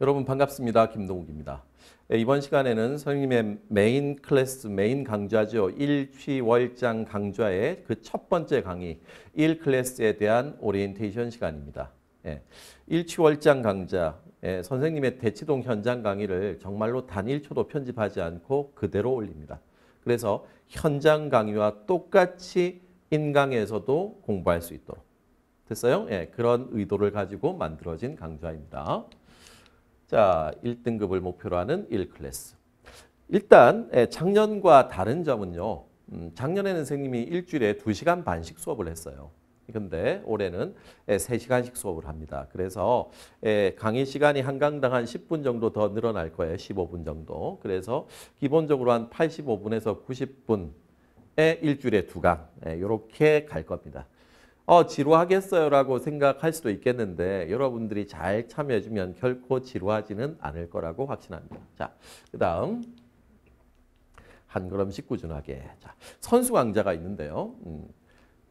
여러분 반갑습니다. 김동욱입니다. 예, 이번 시간에는 선생님의 메인 클래스, 메인 강좌죠. 일취월장 강좌의 그 첫 번째 강의, 1클래스에 대한 오리엔테이션 시간입니다. 예, 일취월장 강좌, 예, 선생님의 대치동 현장 강의를 정말로 단 1초도 편집하지 않고 그대로 올립니다. 그래서 현장 강의와 똑같이 인강에서도 공부할 수 있도록 됐어요? 예, 그런 의도를 가지고 만들어진 강좌입니다. 자, 1등급을 목표로 하는 1클래스. 일단 작년과 다른 점은요. 음, 작년에는 선생님이 일주일에 2시간 반씩 수업을 했어요. 근데 올해는 3시간씩 수업을 합니다. 그래서 강의 시간이 한 강당 한 10분 정도 더 늘어날 거예요. 15분 정도. 그래서 기본적으로 한 85분에서 90분에 일주일에 두강 이렇게 갈 겁니다. 어, 지루하겠어요라고 생각할 수도 있겠는데 여러분들이 잘 참여해주면 결코 지루하지는 않을 거라고 확신합니다. 자, 그 다음 한 걸음씩 꾸준하게. 자, 선수 강자가 있는데요. 음,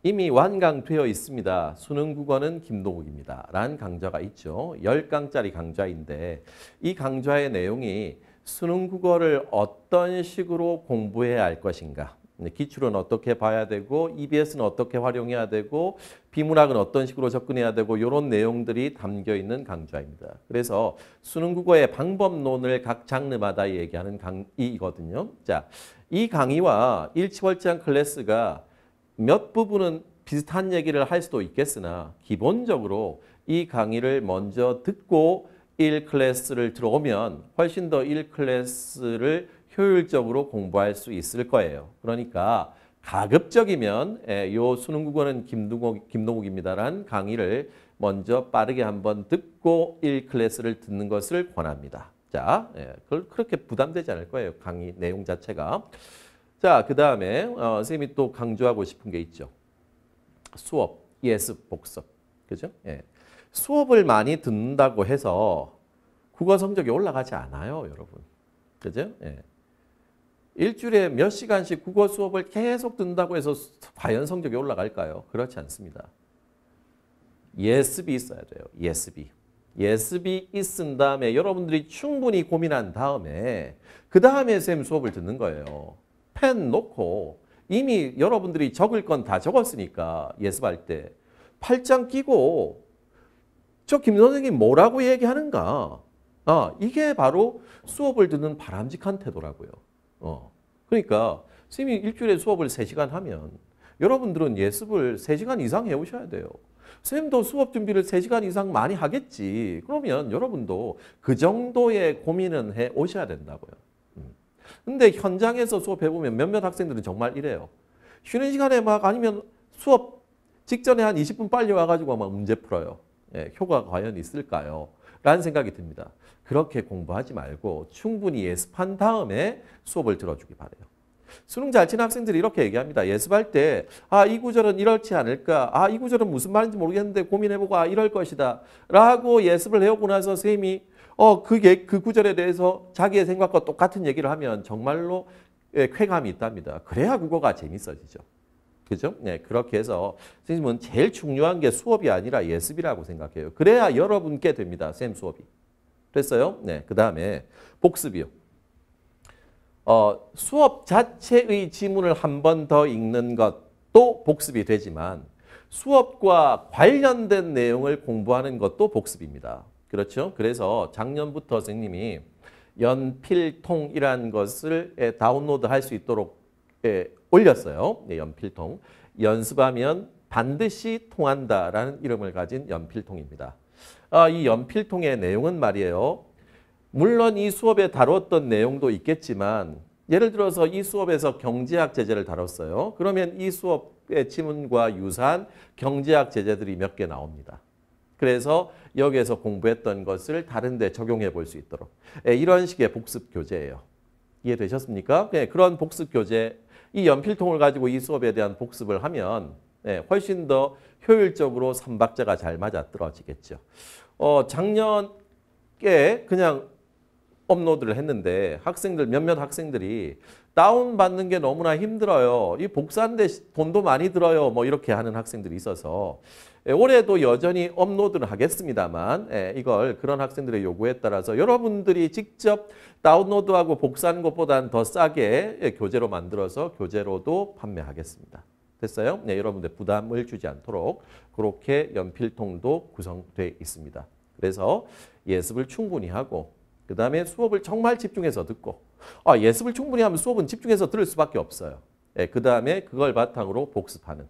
이미 완강되어 있습니다. 수능 국어는 김동욱입니다. 라는 강좌가 있죠. 1강짜리 강좌인데 이 강좌의 내용이 수능 국어를 어떤 식으로 공부해야 할 것인가 기출은 어떻게 봐야 되고 EBS는 어떻게 활용해야 되고 비문학은 어떤 식으로 접근해야 되고 이런 내용들이 담겨 있는 강좌입니다. 그래서 수능 국어의 방법론을 각 장르마다 얘기하는 강의거든요. 자, 이 강의와 일치월장 클래스가 몇 부분은 비슷한 얘기를 할 수도 있겠으나 기본적으로 이 강의를 먼저 듣고 1클래스를 들어오면 훨씬 더 1클래스를 효율적으로 공부할 수 있을 거예요. 그러니까 가급적이면 예, 요 수능 국어는 김동욱, 김동욱입니다라는 강의를 먼저 빠르게 한번 듣고 1클래스를 듣는 것을 권합니다. 자, 예, 그걸 그렇게 부담되지 않을 거예요. 강의 내용 자체가. 자, 그 다음에 어, 선생님이 또 강조하고 싶은 게 있죠. 수업, 예습, 복습. 그죠? 예. 수업을 많이 듣는다고 해서 국어 성적이 올라가지 않아요, 여러분. 그죠? 예. 일주일에 몇 시간씩 국어 수업을 계속 듣는다고 해서 과연 성적이 올라갈까요? 그렇지 않습니다. 예습이 있어야 돼요. 예습이. 예습이 있은 다음에 여러분들이 충분히 고민한 다음에 그 다음에 쌤 수업을 듣는 거예요. 펜 놓고 이미 여러분들이 적을 건 다 적었으니까 예습할 때 팔짱 끼고 저 김 선생님 뭐라고 얘기하는가 아, 이게 바로 수업을 듣는 바람직한 태도라고요. 어. 그러니까 선생님이 일주일에 수업을 3시간 하면 여러분들은 예습을 3시간 이상 해오셔야 돼요. 선도 수업 준비를 3시간 이상 많이 하겠지. 그러면 여러분도 그 정도의 고민은 해 오셔야 된다고요. 음. 근데 현장에서 수업해보면 몇몇 학생들은 정말 이래요. 쉬는 시간에 막 아니면 수업 직전에 한 20분 빨리 와가지고 막 문제 풀어요. 예, 효과가 과연 있을까요? 라는 생각이 듭니다. 그렇게 공부하지 말고 충분히 예습한 다음에 수업을 들어주기 바래요. 수능 잘 치는 학생들이 이렇게 얘기합니다. 예습할 때, 아, 이 구절은 이럴지 않을까? 아, 이 구절은 무슨 말인지 모르겠는데 고민해보고, 아, 이럴 것이다. 라고 예습을 해오고 나서 선생님이, 어, 그게, 그 구절에 대해서 자기의 생각과 똑같은 얘기를 하면 정말로 예, 쾌감이 있답니다. 그래야 국어가 재밌어지죠. 그죠? 네, 그렇게 해서 선생님은 제일 중요한 게 수업이 아니라 예습이라고 생각해요. 그래야 여러분께 됩니다. 쌤 수업이. 됐어요? 네. 그 다음에 복습이요. 어, 수업 자체의 지문을 한 번 더 읽는 것도 복습이 되지만 수업과 관련된 내용을 공부하는 것도 복습입니다. 그렇죠? 그래서 작년부터 선생님이 연필통이라는 것을 예, 다운로드 할 수 있도록 예, 올렸어요. 예, 연필통. 연습하면 반드시 통한다라는 이름을 가진 연필통입니다. 아, 이 연필통의 내용은 말이에요. 물론 이 수업에 다뤘던 내용도 있겠지만 예를 들어서 이 수업에서 경제학 제재를 다뤘어요. 그러면 이 수업의 지문과 유사한 경제학 제재들이 몇 개 나옵니다. 그래서 여기에서 공부했던 것을 다른 데 적용해 볼 수 있도록 예, 이런 식의 복습 교재예요. 이해되셨습니까? 예, 그런 복습 교재, 이 연필통을 가지고 이 수업에 대한 복습을 하면 네, 훨씬 더 효율적으로 삼박자가 잘 맞아떨어지겠죠. 어, 작년에 그냥 업로드를 했는데 학생들 몇몇 학생들이 다운받는 게 너무나 힘들어요. 이 복사인데 돈도 많이 들어요. 뭐 이렇게 하는 학생들이 있어서 예, 올해도 여전히 업로드를 하겠습니다만 예, 이걸 그런 학생들의 요구에 따라서 여러분들이 직접 다운로드하고 복사하는 것보다는 더 싸게 예, 교재로 만들어서 교재로도 판매하겠습니다. 됐어요? 네, 여러분들 부담을 주지 않도록 그렇게 연필통도 구성되어 있습니다. 그래서 예습을 충분히 하고 그 다음에 수업을 정말 집중해서 듣고 아, 예습을 충분히 하면 수업은 집중해서 들을 수밖에 없어요. 네, 그 다음에 그걸 바탕으로 복습하는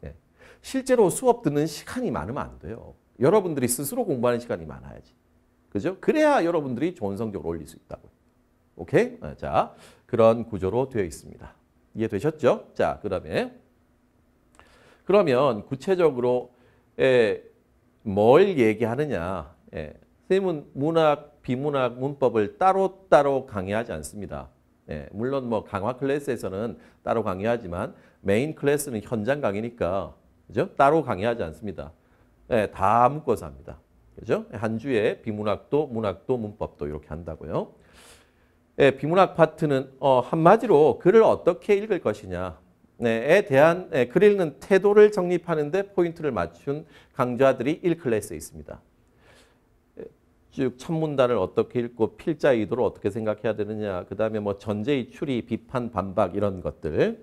네. 실제로 수업 듣는 시간이 많으면 안 돼요. 여러분들이 스스로 공부하는 시간이 많아야지. 그죠? 그래야 여러분들이 좋은 성적을 올릴 수있다고 오케이? 어, 자, 그런 구조로 되어 있습니다. 이해되셨죠? 자, 그 다음에 그러면 구체적으로 에, 예, 뭘 얘기하느냐. 예, 선생님은 문학, 비문학, 문법을 따로따로 강의하지 않습니다. 예, 물론 뭐 강화 클래스에서는 따로 강의하지만 메인 클래스는 현장 강의니까 그죠? 따로 강의하지 않습니다. 예, 다 묶어서 합니다. 그죠? 한 주에 비문학도, 문학도, 문법도 이렇게 한다고요. 예, 비문학 파트는 어, 한마디로 글을 어떻게 읽을 것이냐. 에 대한 글 읽는 태도를 정립하는데 포인트를 맞춘 강좌들이 1클래스에 있습니다. 쭉 천문단을 어떻게 읽고 필자 의도를 어떻게 생각해야 되느냐. 그 다음에 뭐 전제의 추리, 비판, 반박 이런 것들.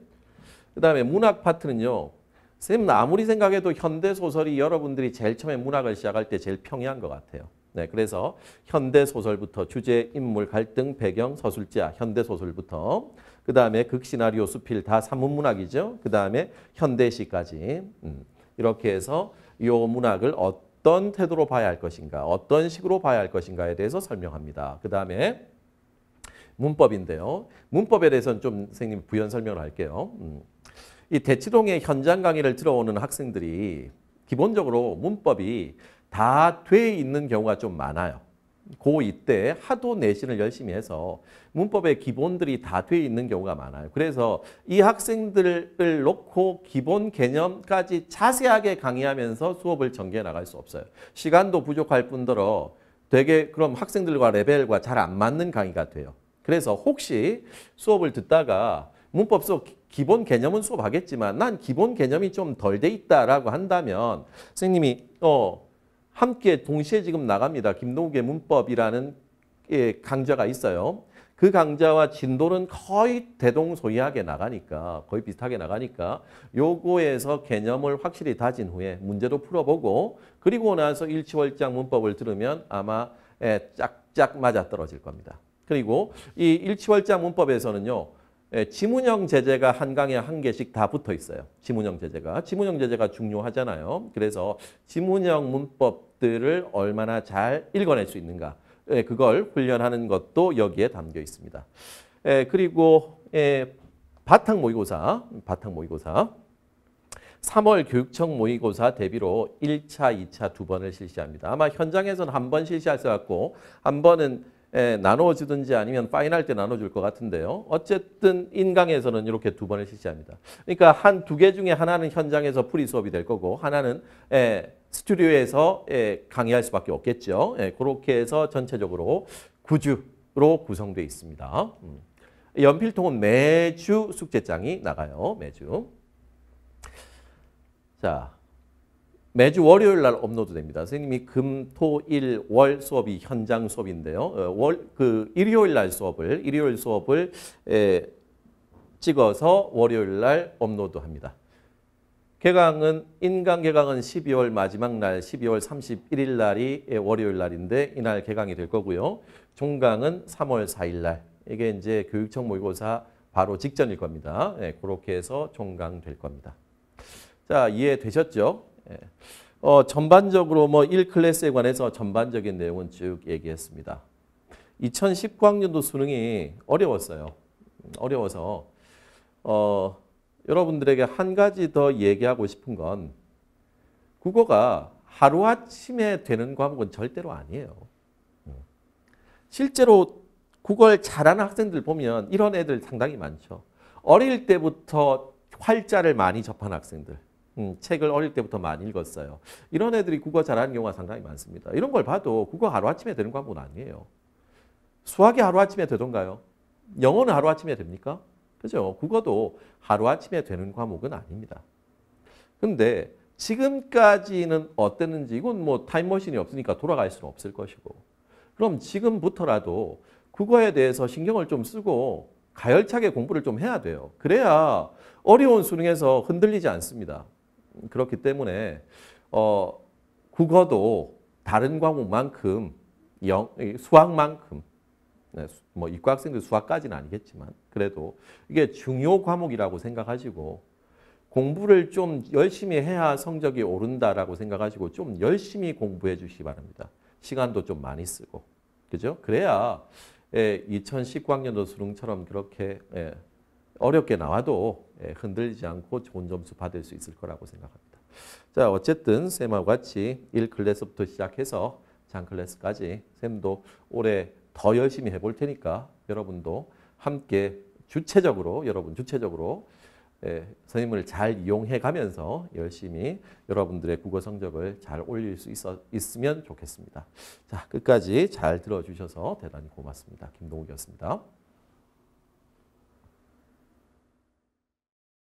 그 다음에 문학 파트는요. 선 아무리 생각해도 현대소설이 여러분들이 제일 처음에 문학을 시작할 때 제일 평이한 것 같아요. 네, 그래서 현대소설부터 주제, 인물, 갈등, 배경, 서술자, 현대소설부터 그 다음에 극시나리오 수필 다 산문문학이죠. 그 다음에 현대시까지 음. 이렇게 해서 이 문학을 어떤 태도로 봐야 할 것인가 어떤 식으로 봐야 할 것인가에 대해서 설명합니다. 그 다음에 문법인데요. 문법에 대해서는 좀 선생님 부연 설명을 할게요. 음. 이 대치동의 현장 강의를 들어오는 학생들이 기본적으로 문법이 다 돼 있는 경우가 좀 많아요. 고2 때 하도 내신을 열심히 해서 문법의 기본들이 다돼 있는 경우가 많아요. 그래서 이 학생들을 놓고 기본 개념까지 자세하게 강의하면서 수업을 전개해 나갈 수 없어요. 시간도 부족할 뿐더러 되게 그럼 학생들과 레벨과 잘 안 맞는 강의가 돼요. 그래서 혹시 수업을 듣다가 문법 속 기본 개념은 수업하겠지만 난 기본 개념이 좀 덜 돼 있다라고 한다면 선생님이 어 함께 동시에 지금 나갑니다. 김동욱의 문법이라는 강좌가 있어요. 그 강좌와 진도는 거의 대동소이하게 나가니까 거의 비슷하게 나가니까 요거에서 개념을 확실히 다진 후에 문제도 풀어보고 그리고 나서 일치월장 문법을 들으면 아마 예, 짝짝 맞아떨어질 겁니다. 그리고 이 일치월장 문법에서는요. 예, 지문형 제재가 한강에 한 개씩 다 붙어 있어요. 지문형 제재가. 지문형 제재가 중요하잖아요. 그래서 지문형 문법들을 얼마나 잘 읽어낼 수 있는가. 예, 그걸 훈련하는 것도 여기에 담겨 있습니다. 예, 그리고 바탕 모의고사, 바탕 모의고사. 3월 교육청 모의고사 대비로 1차, 2차 두 번을 실시합니다. 아마 현장에서는 한 번 실시할 수 같고 한 번은 예, 나눠주든지 아니면 파인할 때 나눠줄 것 같은데요. 어쨌든 인강에서는 이렇게 두 번을 실시합니다. 그러니까 한 두 개 중에 하나는 현장에서 프리 수업이 될 거고 하나는 예, 스튜디오에서 예, 강의할 수밖에 없겠죠. 그렇게 해서 전체적으로 9주로 구성되어 있습니다. 음. 연필통은 매주 숙제장이 나가요. 매주. 자, 매주 월요일 날 업로드 됩니다. 선생님이 금, 토, 일, 월 수업이 현장 수업인데요. 어, 월, 그 일요일 날 수업을, 일요일 수업을 에, 찍어서 월요일 날 업로드합니다. 개강은 인강 개강은 12월 마지막 날 12월 31일 날이 월요일 날인데 이날 개강이 될 거고요. 종강은 3월 4일 날. 이게 이제 교육청 모의고사 바로 직전일 겁니다. 네, 그렇게 해서 종강 될 겁니다. 자, 이해되셨죠? 예. 어, 전반적으로 뭐 1클래스에 관해서 전반적인 내용은 쭉 얘기했습니다. 2019학년도 수능이 어려웠어요. 음, 어려워서 어, 여러분들에게 한 가지 더 얘기하고 싶은 건 국어가 하루아침에 되는 과목은 절대로 아니에요. 음. 실제로 국어를 잘하는 학생들 보면 이런 애들 상당히 많죠. 어릴 때부터 활자를 많이 접한 학생들. 음, 책을 어릴 때부터 많이 읽었어요. 이런 애들이 국어 잘하는 경우가 상당히 많습니다. 이런 걸 봐도 국어 하루아침에 되는 과목은 아니에요. 수학이 하루아침에 되던가요? 영어는 하루아침에 됩니까? 그죠? 국어도 하루아침에 되는 과목은 아닙니다. 근데 지금까지는 어땠는지 이건 뭐 타임머신이 없으니까 돌아갈 수는 없을 것이고 그럼 지금부터라도 국어에 대해서 신경을 좀 쓰고 가열차게 공부를 좀 해야 돼요. 그래야 어려운 수능에서 흔들리지 않습니다. 그렇기 때문에 어, 국어도 다른 과목만큼 영, 수학만큼 네, 뭐 이과 학생들 수학까지는 아니겠지만 그래도 이게 중요 과목이라고 생각하시고 공부를 좀 열심히 해야 성적이 오른다라고 생각하시고 좀 열심히 공부해 주시기 바랍니다. 시간도 좀 많이 쓰고 그죠? 그래야 2019학년도 예, 수능처럼 그렇게 예, 어렵게 나와도 예, 흔들리지 않고 좋은 점수 받을 수 있을 거라고 생각합니다. 자, 어쨌든 쌤하 같이 1클래스부터 시작해서 장클래스까지 쌤도 올해 더 열심히 해볼 테니까 여러분도 함께 주체적으로 여러분 주체적으로 예, 선생님을 잘 이용해 가면서 열심히 여러분들의 국어 성적을 잘 올릴 수 있어, 있으면 좋겠습니다. 자, 끝까지 잘 들어주셔서 대단히 고맙습니다. 김동욱이었습니다.